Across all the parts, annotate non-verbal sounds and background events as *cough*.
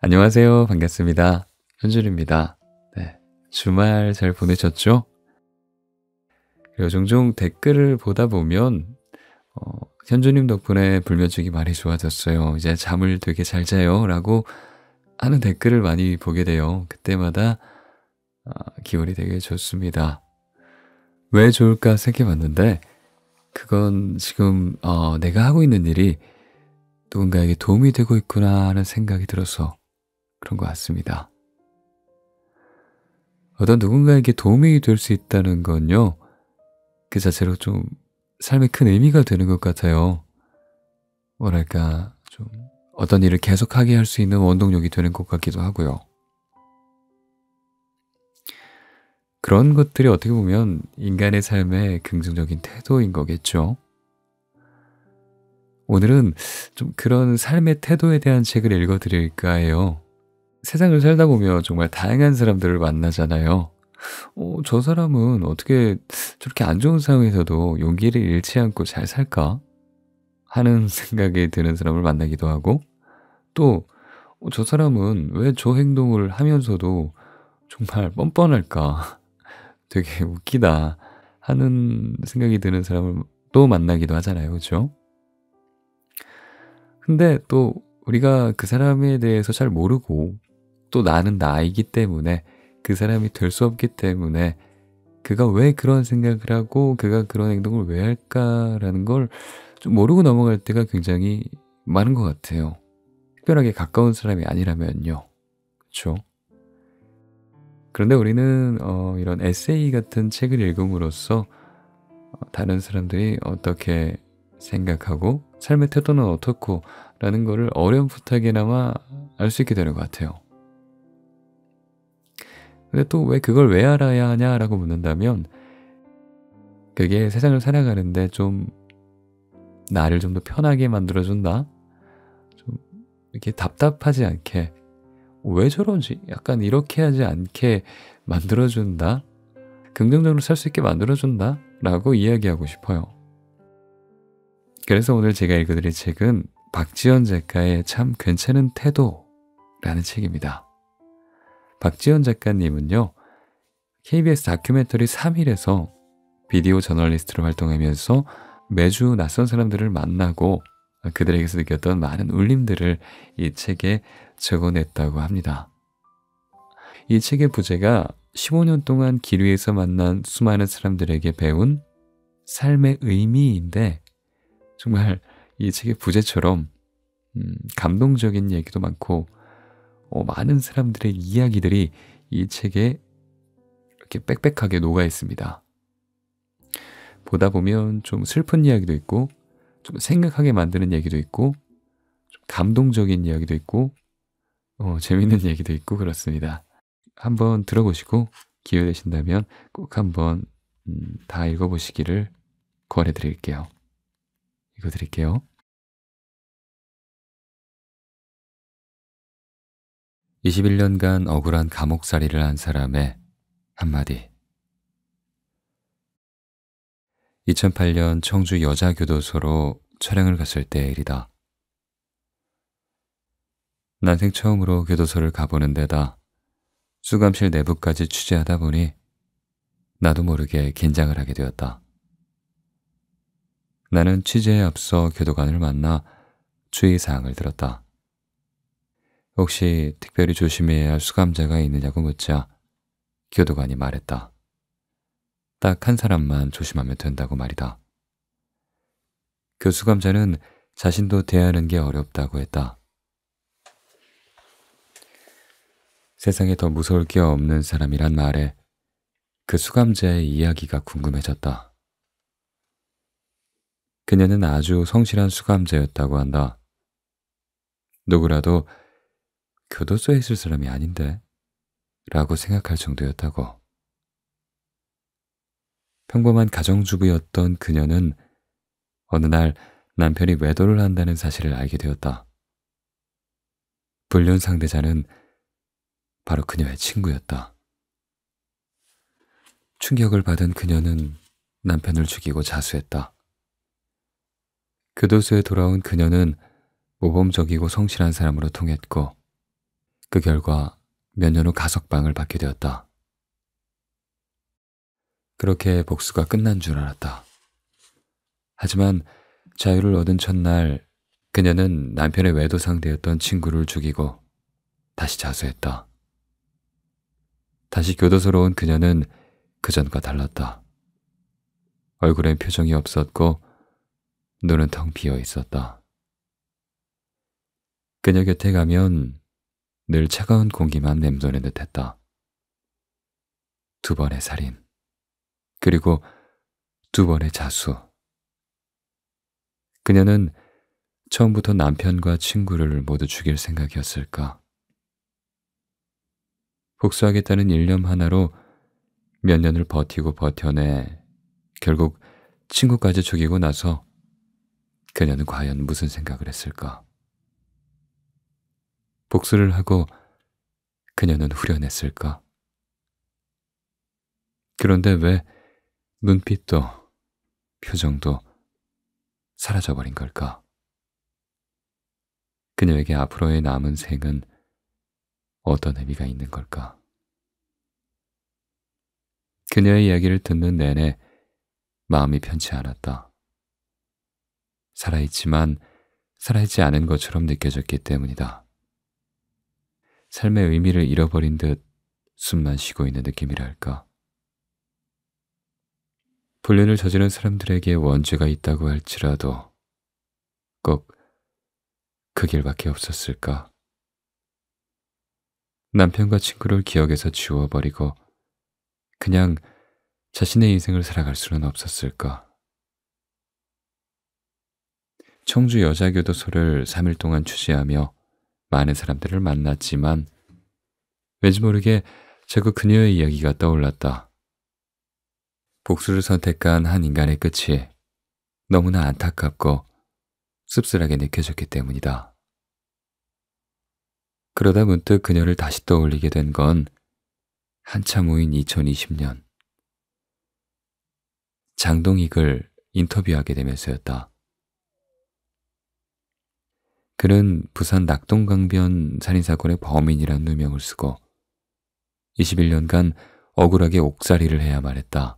안녕하세요. 반갑습니다. 현준입니다. 네, 주말 잘 보내셨죠? 그리고 종종 댓글을 보다 보면 어, 현준님 덕분에 불면증이 많이 좋아졌어요. 이제 잠을 되게 잘 자요. 라고 하는 댓글을 많이 보게 돼요. 그때마다 아, 기분이 되게 좋습니다. 왜 좋을까 생각해봤는데 그건 지금 어, 내가 하고 있는 일이 누군가에게 도움이 되고 있구나 하는 생각이 들어서 그런 것 같습니다. 어떤 누군가에게 도움이 될 수 있다는 건요, 그 자체로 좀 삶에 큰 의미가 되는 것 같아요. 뭐랄까, 좀 어떤 일을 계속하게 할 수 있는 원동력이 되는 것 같기도 하고요. 그런 것들이 어떻게 보면 인간의 삶의 긍정적인 태도인 거겠죠. 오늘은 좀 그런 삶의 태도에 대한 책을 읽어드릴까 해요. 세상을 살다 보면 정말 다양한 사람들을 만나잖아요. 어, 저 사람은 어떻게 저렇게 안 좋은 상황에서도 용기를 잃지 않고 잘 살까? 하는 *laughs* 생각이 드는 사람을 만나기도 하고, 또, 어, 저 사람은 왜 저 행동을 하면서도 정말 뻔뻔할까? *laughs* 되게 웃기다. 하는 생각이 드는 사람을 또 만나기도 하잖아요. 그죠? 렇 근데 또 우리가 그 사람에 대해서 잘 모르고 또 나는 나이기 때문에 그 사람이 될 수 없기 때문에 그가 왜 그런 생각을 하고 그가 그런 행동을 왜 할까라는 걸 좀 모르고 넘어갈 때가 굉장히 많은 것 같아요. 특별하게 가까운 사람이 아니라면요. 그렇죠? 그런데 우리는 어, 이런 에세이 같은 책을 읽음으로써 어, 다른 사람들이 어떻게 생각하고 삶의 태도는 어떻고 라는 거를 어렴풋하게나마 알 수 있게 되는 것 같아요. 근데 또 왜 그걸 왜 알아야 하냐라고 묻는다면 그게 세상을 살아가는데 좀 나를 좀 더 편하게 만들어준다? 좀 이렇게 답답하지 않게 왜저런지 약간 이렇게 하지 않게 만들어준다? 긍정적으로 살 수 있게 만들어준다? 라고 이야기하고 싶어요. 그래서 오늘 제가 읽어드릴 책은 박지현 작가의 참 괜찮은 태도라는 책입니다. 박지현 작가님은요, KBS 다큐멘터리 3일에서 비디오 저널리스트로 활동하면서 매주 낯선 사람들을 만나고 그들에게서 느꼈던 많은 울림들을 이 책에 적어냈다고 합니다. 이 책의 부제가 15년 동안 길 위에서 만난 수많은 사람들에게 배운 삶의 의미인데 정말 이 책의 부제처럼 음, 감동적인 얘기도 많고 어, 많은 사람들의 이야기들이 이 책에 이렇게 빽빽하게 녹아 있습니다. 보다 보면 좀 슬픈 이야기도 있고, 좀 생각하게 만드는 얘기도 있고, 좀 감동적인 이야기도 있고, 어, *laughs* 재밌는 얘기도 있고 그렇습니다. 한번 들어보시고 기회 되신다면 꼭 한번 음, 다 읽어보시기를 권해드릴게요. 읽어드릴게요. 21년간 억울한 감옥살이를 한 사람의 한마디 2008년 청주 여자교도소로 촬영을 갔을 때 일이다. 난생 처음으로 교도소를 가보는 데다 수감실 내부까지 취재하다 보니 나도 모르게 긴장을 하게 되었다. 나는 취재에 앞서 교도관을 만나 주의사항을 들었다. 혹시 특별히 조심해야 할 수감자가 있느냐고 묻자 교도관이 말했다. 딱 한 사람만 조심하면 된다고 말이다. 그수감자는 자신도 대하는 게 어렵다고 했다. 세상에 더 무서울 게 없는 사람이란 말에 그 수감자의 이야기가 궁금해졌다. 그녀는 아주 성실한 수감자였다고 한다. 누구라도 교도소에 있을 사람이 아닌데 라고 생각할 정도였다고. 평범한 가정주부였던 그녀는 어느 날 남편이 외도를 한다는 사실을 알게 되었다. 불륜 상대자는 바로 그녀의 친구였다. 충격을 받은 그녀는 남편을 죽이고 자수했다. 교도소에 돌아온 그녀는 모범적이고 성실한 사람으로 통했고 그 결과 몇 년 후 가석방을 받게 되었다. 그렇게 복수가 끝난 줄 알았다. 하지만 자유를 얻은 첫날 그녀는 남편의 외도 상대였던 친구를 죽이고 다시 자수했다. 다시 교도소로 온 그녀는 그전과 달랐다. 얼굴엔 표정이 없었고 눈은 텅 비어 있었다. 그녀 곁에 가면 늘 차가운 공기만 맴도는 듯했다. 두 번의 살인, 그리고 두 번의 자수. 그녀는 처음부터 남편과 친구를 모두 죽일 생각이었을까? 복수하겠다는 일념 하나로 몇 년을 버티고 버텨내 결국 친구까지 죽이고 나서 그녀는 과연 무슨 생각을 했을까? 복수를 하고 그녀는 후련했을까? 그런데 왜 눈빛도 표정도 사라져버린 걸까? 그녀에게 앞으로의 남은 생은 어떤 의미가 있는 걸까? 그녀의 이야기를 듣는 내내 마음이 편치 않았다. 살아있지만 살아있지 않은 것처럼 느껴졌기 때문이다. 삶의 의미를 잃어버린 듯 숨만 쉬고 있는 느낌이랄까. 불륜을 저지른 사람들에게 원죄가 있다고 할지라도 꼭 그 길밖에 없었을까. 남편과 친구를 기억에서 지워버리고 그냥 자신의 인생을 살아갈 수는 없었을까. 청주 여자교도소를 3일 동안 취재하며 많은 사람들을 만났지만 왠지 모르게 자꾸 그녀의 이야기가 떠올랐다. 복수를 선택한 한 인간의 끝이 너무나 안타깝고 씁쓸하게 느껴졌기 때문이다. 그러다 문득 그녀를 다시 떠올리게 된 건 한참 후인 2020년 장동익을 인터뷰하게 되면서였다. 그는 부산 낙동강변 살인사건의 범인이란 누명을 쓰고 21년간 억울하게 옥살이를 해야 말했다.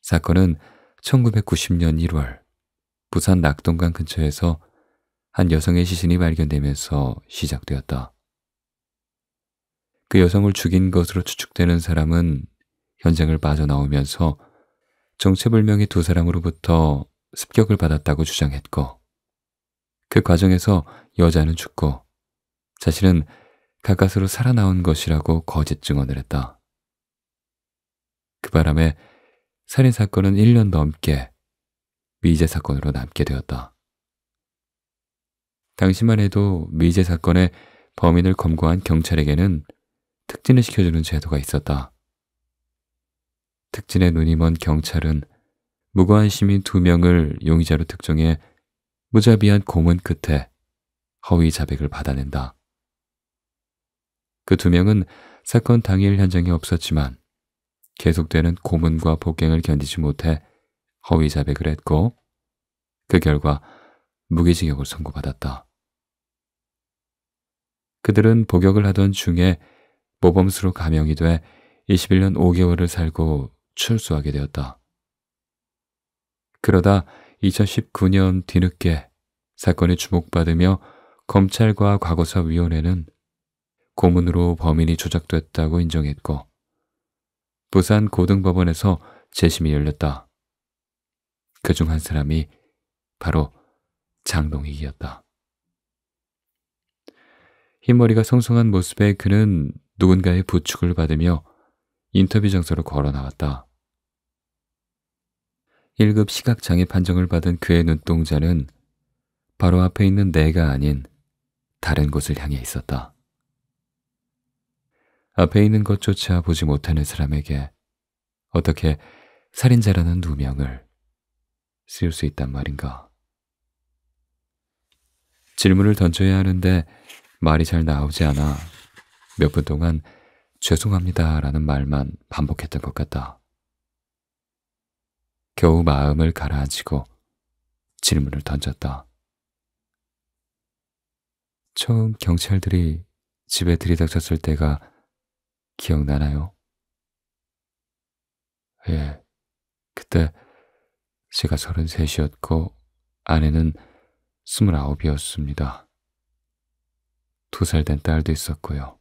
사건은 1990년 1월 부산 낙동강 근처에서 한 여성의 시신이 발견되면서 시작되었다. 그 여성을 죽인 것으로 추측되는 사람은 현장을 빠져나오면서 정체불명의 두 사람으로부터 습격을 받았다고 주장했고 그 과정에서 여자는 죽고 자신은 가까스로 살아나온 것이라고 거짓 증언을 했다. 그 바람에 살인사건은 1년 넘게 미제 사건으로 남게 되었다. 당시만 해도 미제 사건의 범인을 검거한 경찰에게는 특진을 시켜주는 제도가 있었다. 특진의 눈이 먼 경찰은 무고한 시민 두 명을 용의자로 특정해 무자비한 고문 끝에 허위 자백을 받아낸다. 그 두 명은 사건 당일 현장에 없었지만 계속되는 고문과 폭행을 견디지 못해 허위 자백을 했고 그 결과 무기징역을 선고받았다. 그들은 복역을 하던 중에 모범수로 감형이 돼 21년 5개월을 살고 출소하게 되었다. 그러다 2019년 뒤늦게 사건에 주목받으며 검찰과 과거사위원회는 고문으로 범인이 조작됐다고 인정했고 부산 고등법원에서 재심이 열렸다. 그 중 한 사람이 바로 장동익이었다. 흰머리가 성성한 모습에 그는 누군가의 부축을 받으며 인터뷰 장소로 걸어 나왔다. 1급 시각장애 판정을 받은 그의 눈동자는 바로 앞에 있는 내가 아닌 다른 곳을 향해 있었다. 앞에 있는 것조차 보지 못하는 사람에게 어떻게 살인자라는 누명을 씌울 수 있단 말인가. 질문을 던져야 하는데 말이 잘 나오지 않아 몇 분 동안 죄송합니다라는 말만 반복했던 것 같다. 겨우 마음을 가라앉히고 질문을 던졌다. 처음 경찰들이 집에 들이닥쳤을 때가 기억나나요? 예, 그때 제가 33이었고 아내는 29이었습니다. 두 살 된 딸도 있었고요.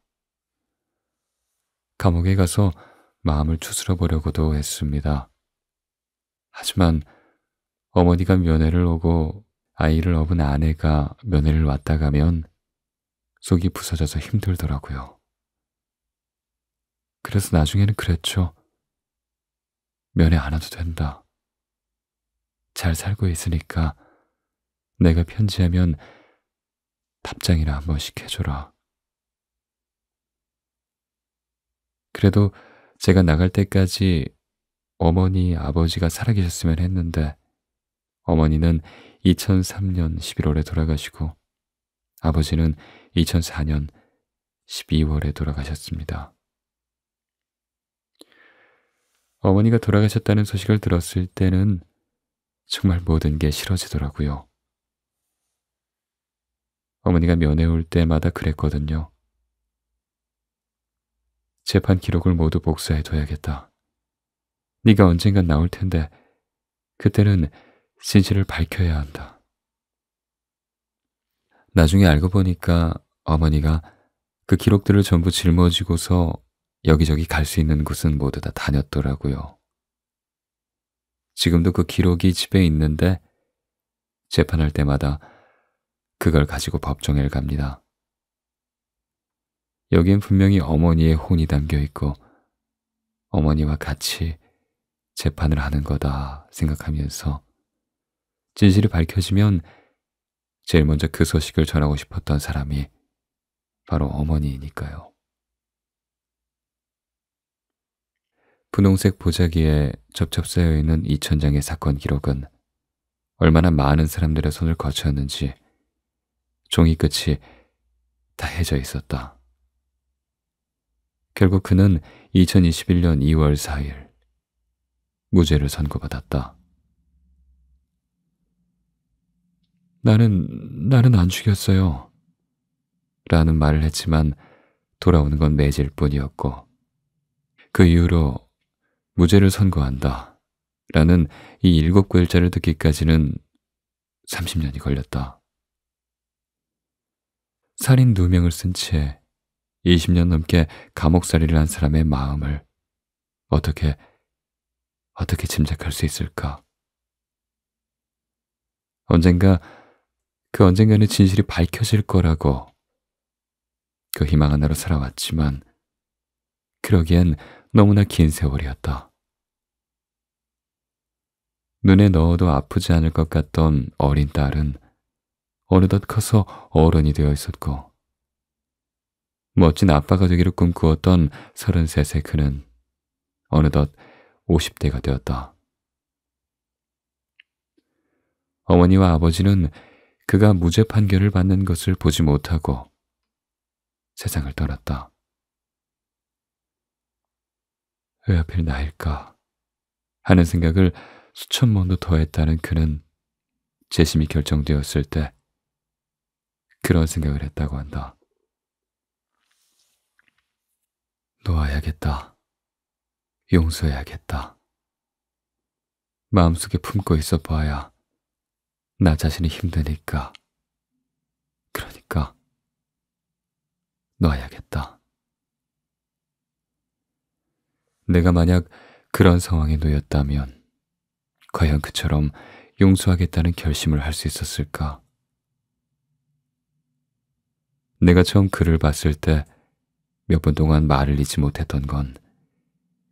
감옥에 가서 마음을 추스러 보려고도 했습니다. 하지만 어머니가 면회를 오고 아이를 업은 아내가 면회를 왔다 가면 속이 부서져서 힘들더라고요. 그래서 나중에는 그랬죠. 면회 안 와도 된다. 잘 살고 있으니까 내가 편지하면 답장이나 한 번씩 해줘라. 그래도 제가 나갈 때까지 어머니, 아버지가 살아계셨으면 했는데 어머니는 2003년 11월에 돌아가시고 아버지는 2004년 12월에 돌아가셨습니다. 어머니가 돌아가셨다는 소식을 들었을 때는 정말 모든 게 싫어지더라고요. 어머니가 면회 올 때마다 그랬거든요. 재판 기록을 모두 복사해둬야겠다. 네가 언젠간 나올 텐데 그때는 진실을 밝혀야 한다. 나중에 알고 보니까 어머니가 그 기록들을 전부 짊어지고서 여기저기 갈 수 있는 곳은 모두 다 다녔더라고요. 지금도 그 기록이 집에 있는데 재판할 때마다 그걸 가지고 법정에 갑니다. 여기엔 분명히 어머니의 혼이 담겨 있고 어머니와 같이 재판을 하는 거다 생각하면서 진실이 밝혀지면 제일 먼저 그 소식을 전하고 싶었던 사람이 바로 어머니이니까요. 분홍색 보자기에 접접쌓여 있는 이천장의 사건 기록은 얼마나 많은 사람들의 손을 거쳤는지 종이 끝이 다 해져 있었다. 결국 그는 2021년 2월 4일 무죄를 선고받았다. 나는, 나는 안 죽였어요. 라는 말을 했지만 돌아오는 건 매질 뿐이었고 그 이후로 무죄를 선고한다 라는 이 일곱 글자를 듣기까지는 30년이 걸렸다. 살인 누명을 쓴 채 20년 넘게 감옥살이를 한 사람의 마음을 어떻게 어떻게 짐작할 수 있을까? 언젠가 그 언젠가는 진실이 밝혀질 거라고 그 희망 하나로 살아왔지만 그러기엔 너무나 긴 세월이었다. 눈에 넣어도 아프지 않을 것 같던 어린 딸은 어느덧 커서 어른이 되어 있었고 멋진 아빠가 되기로 꿈꾸었던 33세 그는 어느덧 50대가 되었다. 어머니와 아버지는 그가 무죄 판결을 받는 것을 보지 못하고 세상을 떠났다. 왜 하필 나일까 하는 생각을 수천 번도 더 했다는 그는 재심이 결정되었을 때 그런 생각을 했다고 한다. 놓아야겠다. 용서해야겠다. 마음속에 품고 있어 봐야 나 자신이 힘드니까. 그러니까 놔야겠다. 내가 만약 그런 상황에 놓였다면 과연 그처럼 용서하겠다는 결심을 할 수 있었을까? 내가 처음 그를 봤을 때 몇 분 동안 말을 잇지 못했던 건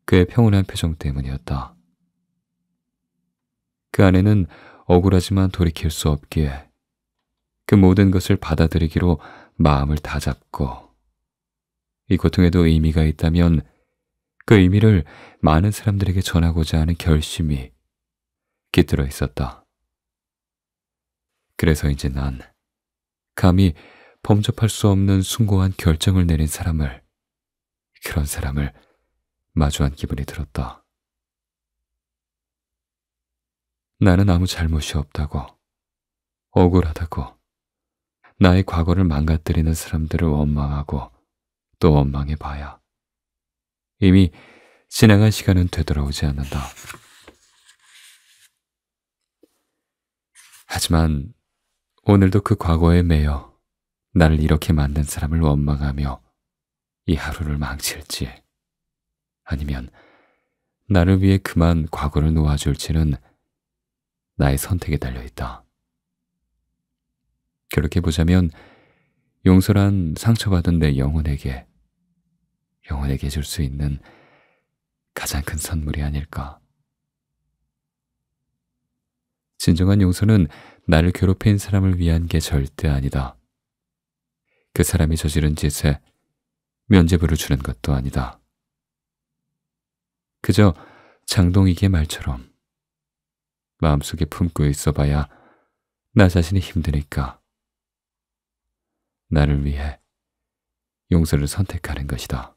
그의 평온한 표정 때문이었다. 그 아내는 억울하지만 돌이킬 수 없기에 그 모든 것을 받아들이기로 마음을 다잡고 이 고통에도 의미가 있다면 그 의미를 많은 사람들에게 전하고자 하는 결심이 깃들어 있었다. 그래서 이제 난 감히 범접할 수 없는 숭고한 결정을 내린 사람을 그런 사람을 마주한 기분이 들었다. 나는 아무 잘못이 없다고, 억울하다고, 나의 과거를 망가뜨리는 사람들을 원망하고 또 원망해봐야 이미 지나간 시간은 되돌아오지 않는다. 하지만 오늘도 그 과거에 매여 나를 이렇게 만든 사람을 원망하며 이 하루를 망칠지. 아니면 나를 위해 그만 과거를 놓아줄지는 나의 선택에 달려있다. 그렇게 보자면 용서란 상처받은 내 영혼에게 영혼에게 줄 수 있는 가장 큰 선물이 아닐까. 진정한 용서는 나를 괴롭힌 사람을 위한 게 절대 아니다. 그 사람이 저지른 짓에 면죄부를 주는 것도 아니다. 그저 장동익의 말처럼 마음속에 품고 있어봐야 나 자신이 힘드니까 나를 위해 용서를 선택하는 것이다.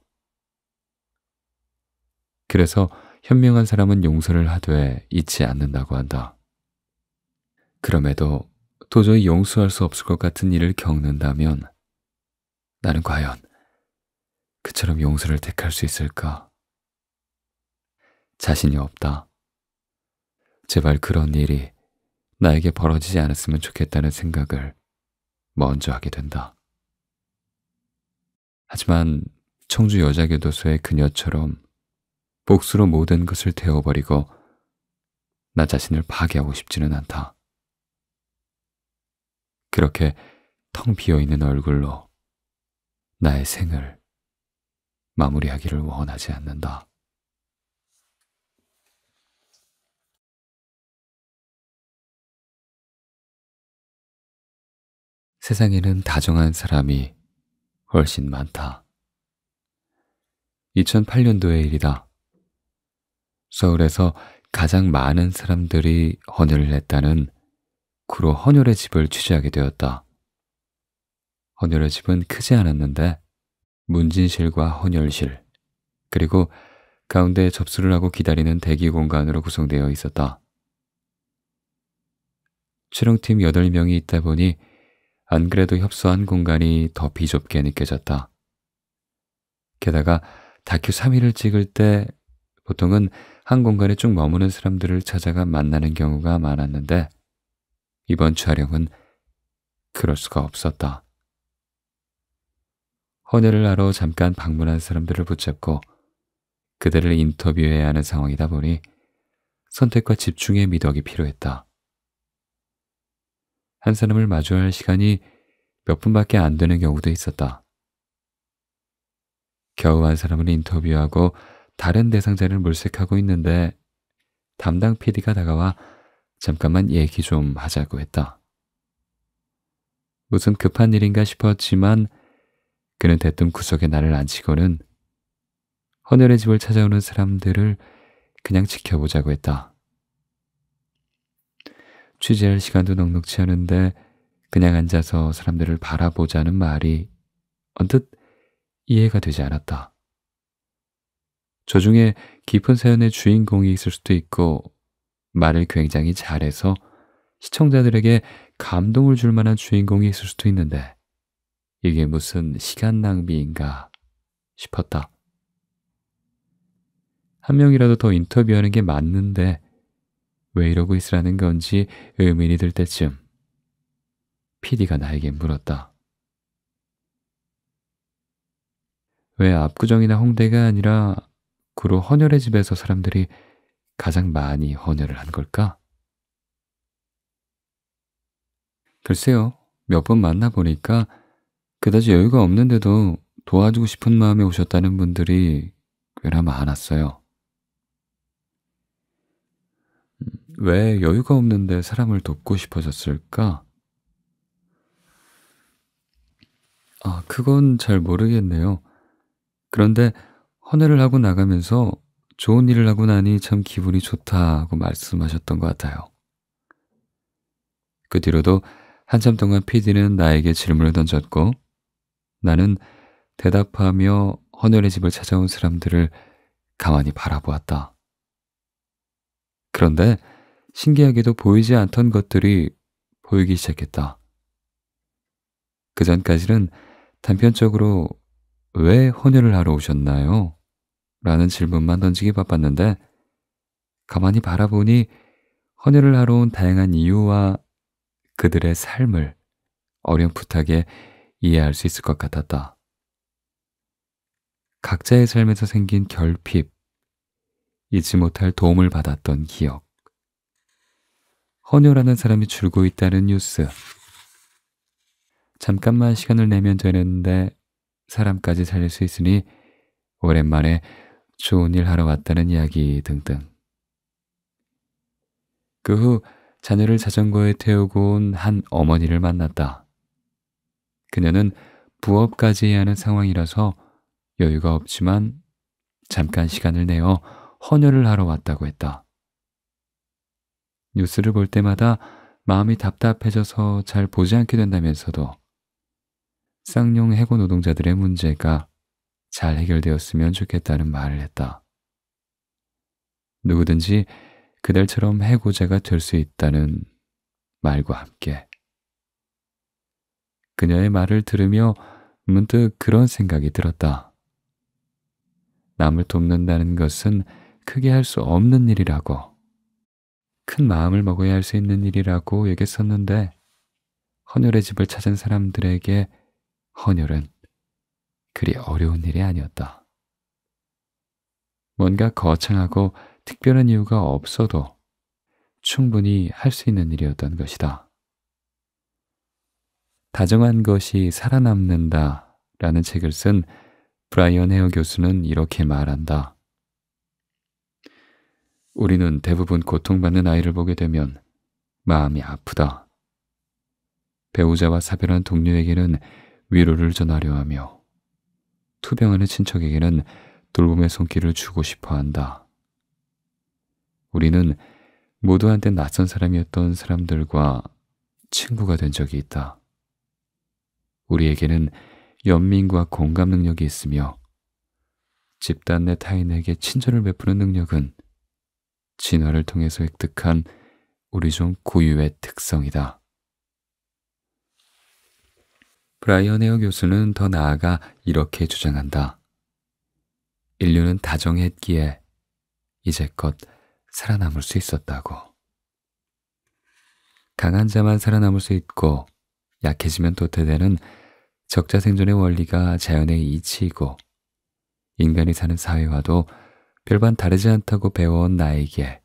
그래서 현명한 사람은 용서를 하되 잊지 않는다고 한다. 그럼에도 도저히 용서할 수 없을 것 같은 일을 겪는다면 나는 과연 그처럼 용서를 택할 수 있을까? 자신이 없다. 제발 그런 일이 나에게 벌어지지 않았으면 좋겠다는 생각을 먼저 하게 된다. 하지만 청주 여자교도소의 그녀처럼 복수로 모든 것을 태워버리고 나 자신을 파괴하고 싶지는 않다. 그렇게 텅 비어있는 얼굴로 나의 생을 마무리하기를 원하지 않는다. 세상에는 다정한 사람이 훨씬 많다. 2008년도의 일이다. 서울에서 가장 많은 사람들이 헌혈을 했다는 구로 헌혈의 집을 취재하게 되었다. 헌혈의 집은 크지 않았는데 문진실과 헌혈실 그리고 가운데 접수를 하고 기다리는 대기 공간으로 구성되어 있었다. 촬영팀 8명이 있다 보니 안 그래도 협소한 공간이 더 비좁게 느껴졌다. 게다가 다큐 3위를 찍을 때 보통은 한 공간에 쭉 머무는 사람들을 찾아가 만나는 경우가 많았는데 이번 촬영은 그럴 수가 없었다. 헌혈을 하러 잠깐 방문한 사람들을 붙잡고 그들을 인터뷰해야 하는 상황이다 보니 선택과 집중의 미덕이 필요했다. 한 사람을 마주할 시간이 몇 분밖에 안 되는 경우도 있었다. 겨우 한 사람을 인터뷰하고 다른 대상자를 물색하고 있는데 담당 PD가 다가와 잠깐만 얘기 좀 하자고 했다. 무슨 급한 일인가 싶었지만 그는 대뜸 구석에 나를 앉히고는 헌혈의 집을 찾아오는 사람들을 그냥 지켜보자고 했다. 취재할 시간도 넉넉치 않은데 그냥 앉아서 사람들을 바라보자는 말이 언뜻 이해가 되지 않았다. 저 중에 깊은 사연의 주인공이 있을 수도 있고 말을 굉장히 잘해서 시청자들에게 감동을 줄 만한 주인공이 있을 수도 있는데 이게 무슨 시간 낭비인가 싶었다. 한 명이라도 더 인터뷰하는 게 맞는데 왜 이러고 있으라는 건지 의문이 들 때쯤 PD가 나에게 물었다. 왜 압구정이나 홍대가 아니라 구로 헌혈의 집에서 사람들이 가장 많이 헌혈을 한 걸까? 글쎄요, 몇 번 만나보니까 그다지 여유가 없는데도 도와주고 싶은 마음에 오셨다는 분들이 꽤나 많았어요. 왜 여유가 없는데 사람을 돕고 싶어졌을까? 아, 그건 잘 모르겠네요. 그런데 헌혈을 하고 나가면서 좋은 일을 하고 나니 참 기분이 좋다고 말씀하셨던 것 같아요. 그 뒤로도 한참 동안 PD는 나에게 질문을 던졌고 나는 대답하며 헌혈의 집을 찾아온 사람들을 가만히 바라보았다. 그런데 신기하게도 보이지 않던 것들이 보이기 시작했다. 그 전까지는 단편적으로 왜 헌혈을 하러 오셨나요? 라는 질문만 던지기 바빴는데 가만히 바라보니 헌혈을 하러 온 다양한 이유와 그들의 삶을 어렴풋하게 이해할 수 있을 것 같았다. 각자의 삶에서 생긴 결핍, 잊지 못할 도움을 받았던 기억. 헌혈하는 사람이 줄고 있다는 뉴스. 잠깐만 시간을 내면 되는데 사람까지 살릴 수 있으니 오랜만에 좋은 일 하러 왔다는 이야기 등등. 그 후 자녀를 자전거에 태우고 온 한 어머니를 만났다. 그녀는 부업까지 해야 하는 상황이라서 여유가 없지만 잠깐 시간을 내어 헌혈을 하러 왔다고 했다. 뉴스를 볼 때마다 마음이 답답해져서 잘 보지 않게 된다면서도 쌍용 해고 노동자들의 문제가 잘 해결되었으면 좋겠다는 말을 했다. 누구든지 그들처럼 해고자가 될 수 있다는 말과 함께 그녀의 말을 들으며 문득 그런 생각이 들었다. 남을 돕는다는 것은 크게 할 수 없는 일이라고 큰 마음을 먹어야 할 수 있는 일이라고 얘기했었는데 헌혈의 집을 찾은 사람들에게 헌혈은 그리 어려운 일이 아니었다. 뭔가 거창하고 특별한 이유가 없어도 충분히 할 수 있는 일이었던 것이다. 다정한 것이 살아남는다 라는 책을 쓴 브라이언 헤어 교수는 이렇게 말한다. 우리는 대부분 고통받는 아이를 보게 되면 마음이 아프다. 배우자와 사별한 동료에게는 위로를 전하려 하며 투병하는 친척에게는 돌봄의 손길을 주고 싶어 한다. 우리는 모두한테 낯선 사람이었던 사람들과 친구가 된 적이 있다. 우리에게는 연민과 공감 능력이 있으며 집단 내 타인에게 친절을 베푸는 능력은 진화를 통해서 획득한 우리 종 고유의 특성이다. 브라이언 헤어 교수는 더 나아가 이렇게 주장한다. 인류는 다정했기에 이제껏 살아남을 수 있었다고. 강한 자만 살아남을 수 있고 약해지면 도태되는 적자 생존의 원리가 자연의 이치이고 인간이 사는 사회와도 별반 다르지 않다고 배워온 나에게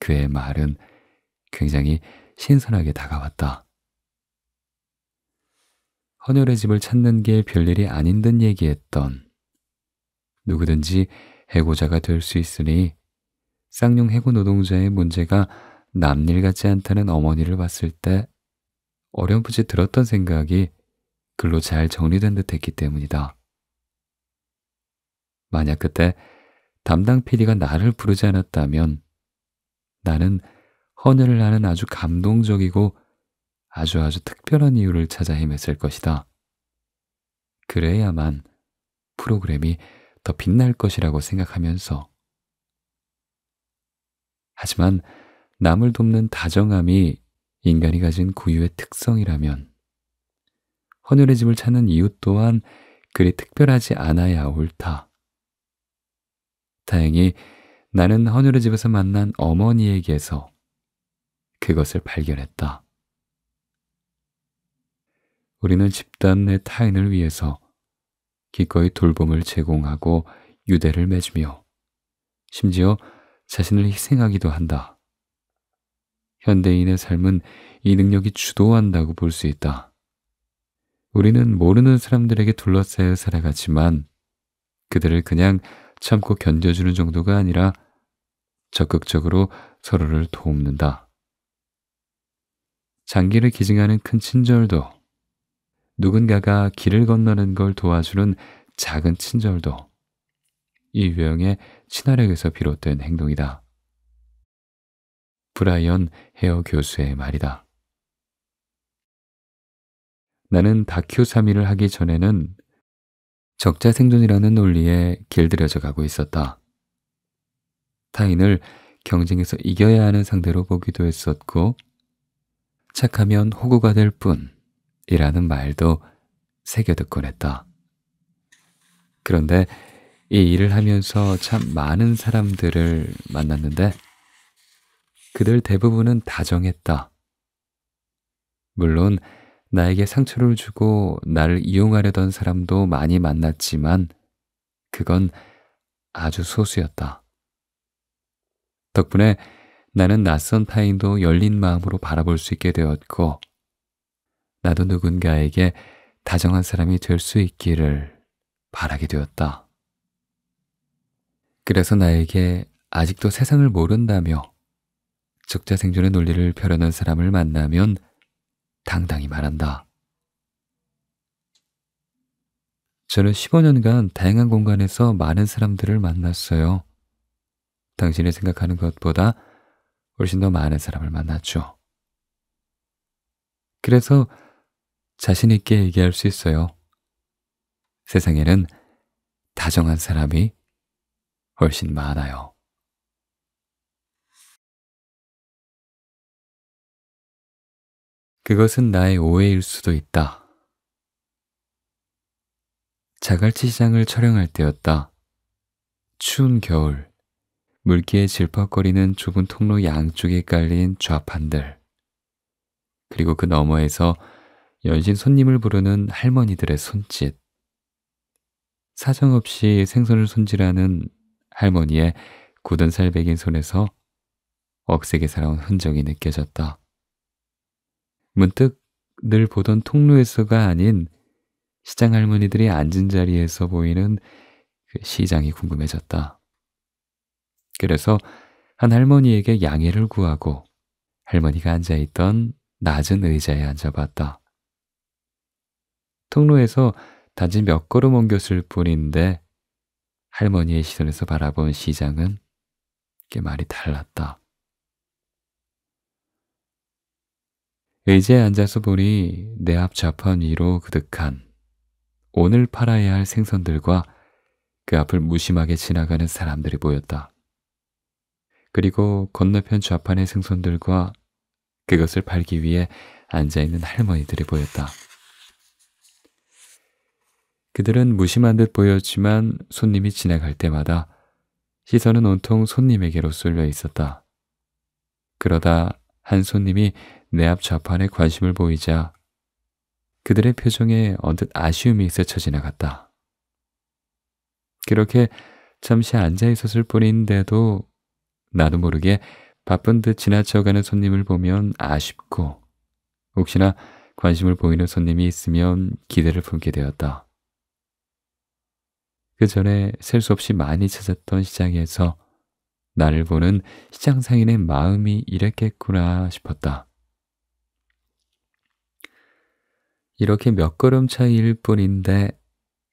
그의 말은 굉장히 신선하게 다가왔다. 헌혈의 집을 찾는 게 별일이 아닌 듯 얘기했던 누구든지 해고자가 될 수 있으니 쌍용 해고 노동자의 문제가 남일 같지 않다는 어머니를 봤을 때 어렴풋이 들었던 생각이 글로 잘 정리된 듯 했기 때문이다. 만약 그때 담당 PD가 나를 부르지 않았다면 나는 헌혈을 하는 아주 감동적이고 아주 아주 특별한 이유를 찾아 헤맸을 것이다. 그래야만 프로그램이 더 빛날 것이라고 생각하면서 하지만 남을 돕는 다정함이 인간이 가진 고유의 특성이라면 헌혈의 집을 찾는 이유 또한 그리 특별하지 않아야 옳다. 다행히 나는 헌혈의 집에서 만난 어머니에게서 그것을 발견했다. 우리는 집단 내 타인을 위해서 기꺼이 돌봄을 제공하고 유대를 맺으며 심지어 자신을 희생하기도 한다. 현대인의 삶은 이 능력이 주도한다고 볼 수 있다. 우리는 모르는 사람들에게 둘러싸여 살아가지만 그들을 그냥 참고 견뎌주는 정도가 아니라 적극적으로 서로를 돕는다. 장기를 기증하는 큰 친절도, 누군가가 길을 건너는 걸 도와주는 작은 친절도, 이 유형의 친화력에서 비롯된 행동이다. 브라이언 헤어 교수의 말이다. 나는 다큐 3일을 하기 전에는 적자 생존이라는 논리에 길들여져 가고 있었다. 타인을 경쟁에서 이겨야 하는 상대로 보기도 했었고 착하면 호구가 될 뿐이라는 말도 새겨듣곤 했다. 그런데 이 일을 하면서 참 많은 사람들을 만났는데 그들 대부분은 다정했다. 물론 나에게 상처를 주고 나를 이용하려던 사람도 많이 만났지만 그건 아주 소수였다. 덕분에 나는 낯선 타인도 열린 마음으로 바라볼 수 있게 되었고 나도 누군가에게 다정한 사람이 될 수 있기를 바라게 되었다. 그래서 나에게 아직도 세상을 모른다며 적자생존의 논리를 펴려는 사람을 만나면 당당히 말한다. 저는 15년간 다양한 공간에서 많은 사람들을 만났어요. 당신이 생각하는 것보다 훨씬 더 많은 사람을 만났죠. 그래서 자신있게 얘기할 수 있어요. 세상에는 다정한 사람이 훨씬 많아요. 그것은 나의 오해일 수도 있다. 자갈치 시장을 촬영할 때였다. 추운 겨울, 물기에 질퍽거리는 좁은 통로 양쪽에 깔린 좌판들. 그리고 그 너머에서 연신 손님을 부르는 할머니들의 손짓. 사정없이 생선을 손질하는 할머니의 굳은 살 베긴 손에서 억세게 살아온 흔적이 느껴졌다. 문득 늘 보던 통로에서가 아닌 시장 할머니들이 앉은 자리에서 보이는 그 시장이 궁금해졌다. 그래서 한 할머니에게 양해를 구하고 할머니가 앉아있던 낮은 의자에 앉아봤다. 통로에서 단지 몇 걸음 옮겼을 뿐인데 할머니의 시선에서 바라본 시장은 꽤 많이 달랐다. 의자에 앉아서 보니 내 앞 좌판 위로 그득한 오늘 팔아야 할 생선들과 그 앞을 무심하게 지나가는 사람들이 보였다. 그리고 건너편 좌판의 생선들과 그것을 팔기 위해 앉아있는 할머니들이 보였다. 그들은 무심한 듯 보였지만 손님이 지나갈 때마다 시선은 온통 손님에게로 쏠려 있었다. 그러다 한 손님이 내앞 좌판에 관심을 보이자 그들의 표정에 언뜻 아쉬움이 스쳐 지나갔다. 그렇게 잠시 앉아 있었을 뿐인데도 나도 모르게 바쁜 듯 지나쳐가는 손님을 보면 아쉽고 혹시나 관심을 보이는 손님이 있으면 기대를 품게 되었다. 그 전에 셀 수 없이 많이 찾았던 시장에서 나를 보는 시장 상인의 마음이 이랬겠구나 싶었다. 이렇게 몇 걸음 차이일 뿐인데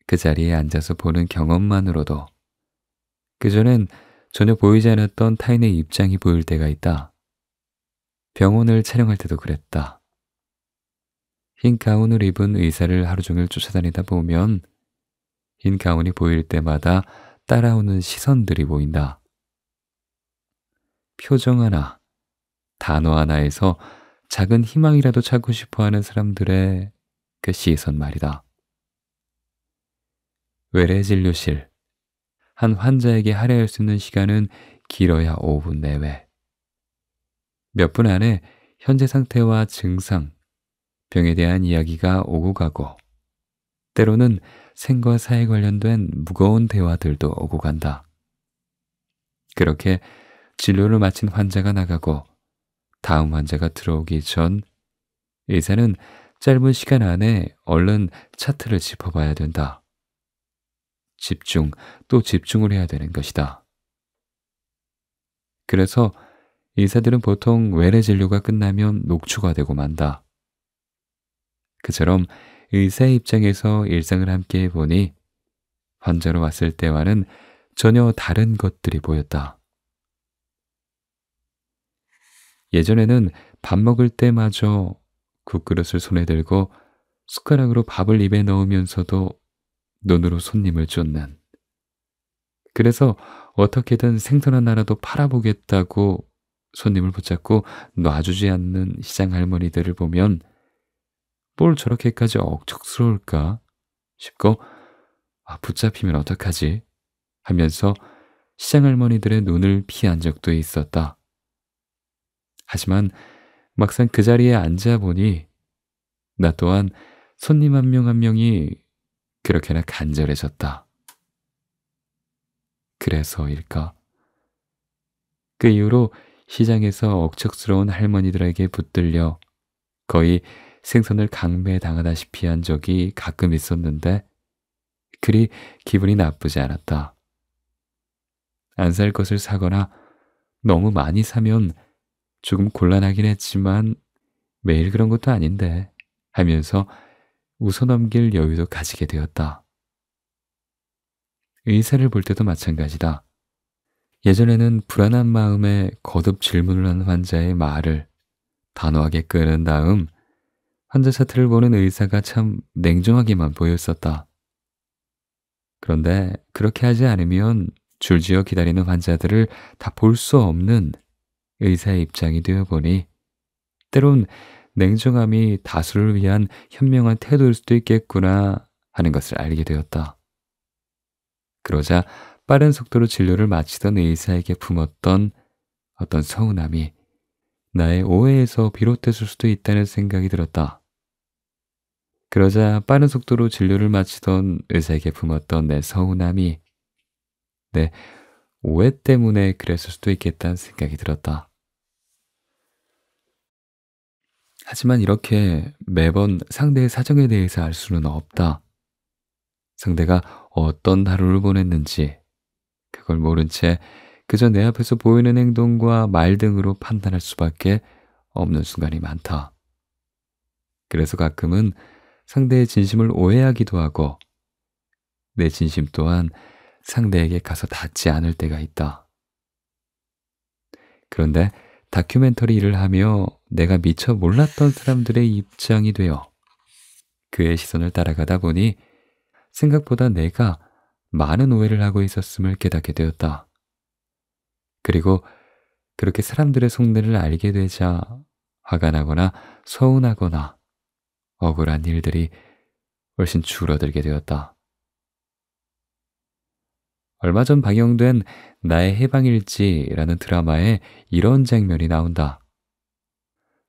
그 자리에 앉아서 보는 경험만으로도 그전엔 전혀 보이지 않았던 타인의 입장이 보일 때가 있다. 병원을 촬영할 때도 그랬다. 흰 가운을 입은 의사를 하루 종일 쫓아다니다 보면 흰 가운이 보일 때마다 따라오는 시선들이 보인다. 표정 하나, 단어 하나에서 작은 희망이라도 찾고 싶어 하는 사람들의 그시선 말이다. 외래 진료실. 한 환자에게 할애할 수 있는 시간은 길어야 5분 내외. 몇 분 안에 현재 상태와 증상, 병에 대한 이야기가 오고 가고, 때로는 생과 사에 관련된 무거운 대화들도 오고 간다. 그렇게 진료를 마친 환자가 나가고 다음 환자가 들어오기 전 의사는 짧은 시간 안에 얼른 차트를 짚어봐야 된다. 집중, 또 집중을 해야 되는 것이다. 그래서 의사들은 보통 외래 진료가 끝나면 녹초가 되고 만다. 그처럼 의사의 입장에서 일상을 함께 해보니 환자로 왔을 때와는 전혀 다른 것들이 보였다. 예전에는 밥 먹을 때마저 국그릇을 손에 들고 숟가락으로 밥을 입에 넣으면서도 눈으로 손님을 쫓는. 그래서 어떻게든 생선 하나라도 팔아보겠다고 손님을 붙잡고 놔주지 않는 시장 할머니들을 보면 뭘 저렇게까지 억척스러울까 싶고 아, 붙잡히면 어떡하지 하면서 시장 할머니들의 눈을 피한 적도 있었다. 하지만 막상 그 자리에 앉아 보니 나 또한 손님 한 명한 한 명이 그렇게나 간절해졌다. 그래서일까? 그 이후로 시장에서 억척스러운 할머니들에게 붙들려 거의 생선을 강매당하다시피 한 적이 가끔 있었는데 그리 기분이 나쁘지 않았다. 안 살 것을 사거나 너무 많이 사면 조금 곤란하긴 했지만 매일 그런 것도 아닌데 하면서 웃어넘길 여유도 가지게 되었다. 의사를 볼 때도 마찬가지다. 예전에는 불안한 마음에 거듭 질문을 한 환자의 말을 단호하게 끄는 다음 환자 사태를 보는 의사가 참 냉정하게만 보였었다. 그런데 그렇게 하지 않으면 줄지어 기다리는 환자들을 다 볼 수 없는 의사의 입장이 되어보니 때론 냉정함이 다수를 위한 현명한 태도일 수도 있겠구나 하는 것을 알게 되었다. 그러자 빠른 속도로 진료를 마치던 의사에게 품었던 어떤 서운함이 나의 오해에서 비롯됐을 수도 있다는 생각이 들었다. 그러자 빠른 속도로 진료를 마치던 의사에게 품었던 내 서운함이 내 오해 때문에 그랬을 수도 있겠다는 생각이 들었다. 하지만 이렇게 매번 상대의 사정에 대해서 알 수는 없다. 상대가 어떤 하루를 보냈는지 그걸 모른 채 그저 내 앞에서 보이는 행동과 말 등으로 판단할 수밖에 없는 순간이 많다. 그래서 가끔은 상대의 진심을 오해하기도 하고 내 진심 또한 상대에게 가서 닿지 않을 때가 있다. 그런데 다큐멘터리 일을 하며 내가 미처 몰랐던 사람들의 입장이 되어 그의 시선을 따라가다 보니 생각보다 내가 많은 오해를 하고 있었음을 깨닫게 되었다. 그리고 그렇게 사람들의 속내를 알게 되자 화가 나거나 서운하거나 억울한 일들이 훨씬 줄어들게 되었다. 얼마 전 방영된 나의 해방일지라는 드라마에 이런 장면이 나온다.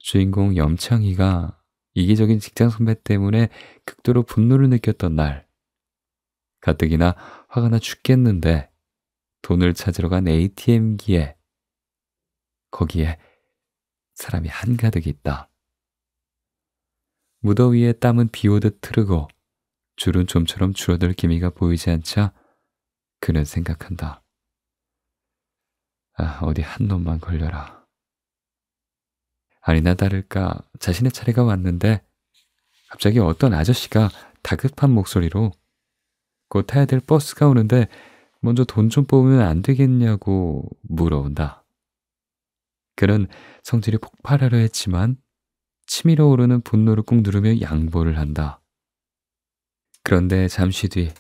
주인공 염창이가 이기적인 직장 선배 때문에 극도로 분노를 느꼈던 날 가뜩이나 화가 나 죽겠는데 돈을 찾으러 간 ATM기에 거기에 사람이 한가득 있다. 무더위에 땀은 비 오듯 흐르고 줄은 좀처럼 줄어들 기미가 보이지 않자 그는 생각한다. 아, 어디 한 놈만 걸려라. 아니나 다를까 자신의 차례가 왔는데 갑자기 어떤 아저씨가 다급한 목소리로 곧 타야 될 버스가 오는데 먼저 돈 좀 뽑으면 안 되겠냐고 물어온다. 그는 성질이 폭발하려 했지만 치밀어 오르는 분노를 꾹 누르며 양보를 한다. 그런데 잠시 뒤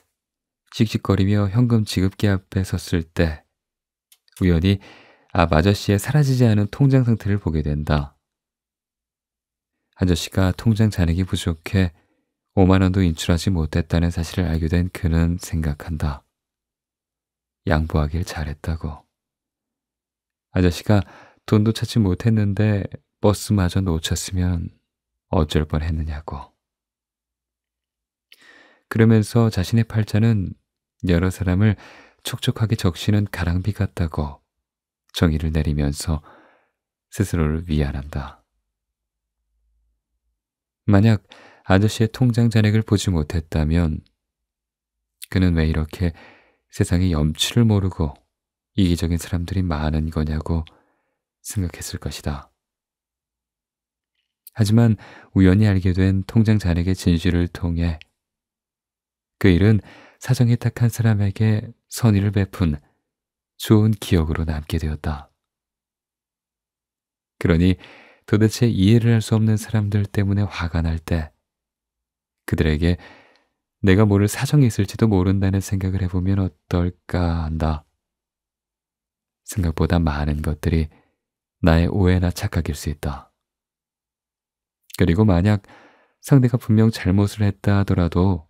씩씩거리며 현금 지급기 앞에 섰을 때 우연히 아아저씨의 사라지지 않은 통장 상태를 보게 된다. 아저씨가 통장 잔액이 부족해 5만원도 인출하지 못했다는 사실을 알게 된 그는 생각한다. 양보하길 잘했다고. 아저씨가 돈도 찾지 못했는데 버스마저 놓쳤으면 어쩔 뻔했느냐고. 그러면서 자신의 팔자는 여러 사람을 촉촉하게 적시는 가랑비 같다고 정의를 내리면서 스스로를 위안한다. 만약 아저씨의 통장 잔액을 보지 못했다면 그는 왜 이렇게 세상에 염치를 모르고 이기적인 사람들이 많은 거냐고 생각했을 것이다. 하지만 우연히 알게 된 통장 잔액의 진실을 통해 그 일은 사정이 딱한 사람에게 선의를 베푼 좋은 기억으로 남게 되었다. 그러니 도대체 이해를 할 수 없는 사람들 때문에 화가 날 때, 그들에게 내가 모를 사정이 있을지도 모른다는 생각을 해보면 어떨까 한다. 생각보다 많은 것들이 나의 오해나 착각일 수 있다. 그리고 만약 상대가 분명 잘못을 했다 하더라도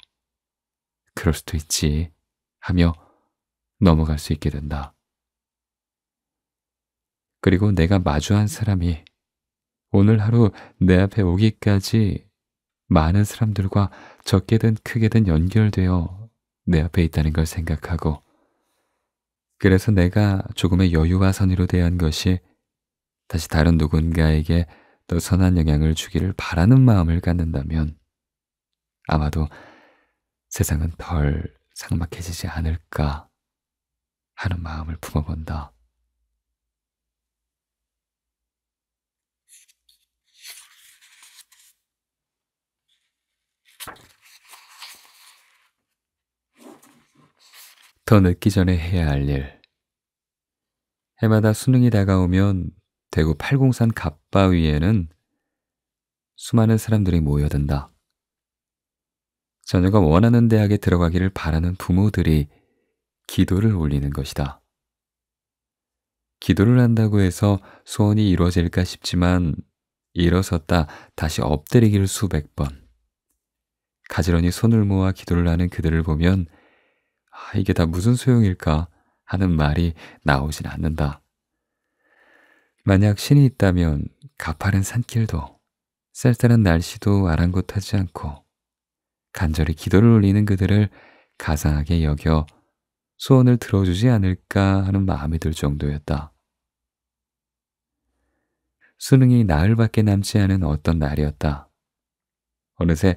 그럴 수도 있지 하며 넘어갈 수 있게 된다. 그리고 내가 마주한 사람이 오늘 하루 내 앞에 오기까지 많은 사람들과 적게든 크게든 연결되어 내 앞에 있다는 걸 생각하고 그래서 내가 조금의 여유와 선의로 대한 것이 다시 다른 누군가에게 더 선한 영향을 주기를 바라는 마음을 갖는다면 아마도 세상은 덜 삭막해지지 않을까 하는 마음을 품어본다. 더 늦기 전에 해야 할 일. 해마다 수능이 다가오면 대구 팔공산 갑바위에는 수많은 사람들이 모여든다. 자녀가 원하는 대학에 들어가기를 바라는 부모들이 기도를 올리는 것이다. 기도를 한다고 해서 소원이 이루어질까 싶지만 일어섰다 다시 엎드리기를 수백 번. 가지런히 손을 모아 기도를 하는 그들을 보면 아, 이게 다 무슨 소용일까 하는 말이 나오진 않는다. 만약 신이 있다면 가파른 산길도 쌀쌀한 날씨도 아랑곳하지 않고 간절히 기도를 올리는 그들을 가상하게 여겨 소원을 들어주지 않을까 하는 마음이 들 정도였다. 수능이 나흘밖에 남지 않은 어떤 날이었다. 어느새